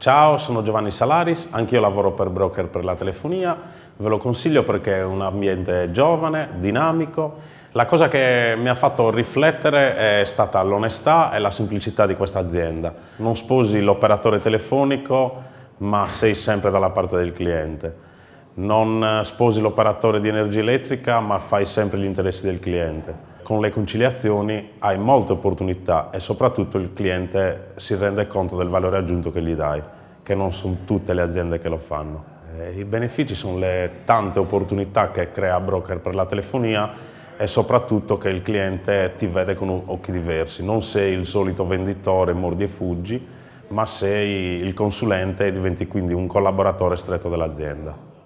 Ciao, sono Giovanni Salaris, anch'io lavoro per broker per la telefonia, ve lo consiglio perché è un ambiente giovane, dinamico. La cosa che mi ha fatto riflettere è stata l'onestà e la semplicità di questa azienda. Non sposi l'operatore telefonico, ma sei sempre dalla parte del cliente. Non sposi l'operatore di energia elettrica, ma fai sempre gli interessi del cliente con le conciliazioni hai molte opportunità e soprattutto il cliente si rende conto del valore aggiunto che gli dai, che non sono tutte le aziende che lo fanno. Eh, I benefici sono le tante opportunità che crea broker per la telefonia e soprattutto che il cliente ti vede con occhi diversi. Non sei il solito venditore mordi e fuggi, ma sei il consulente e diventi quindi un collaboratore stretto dell'azienda.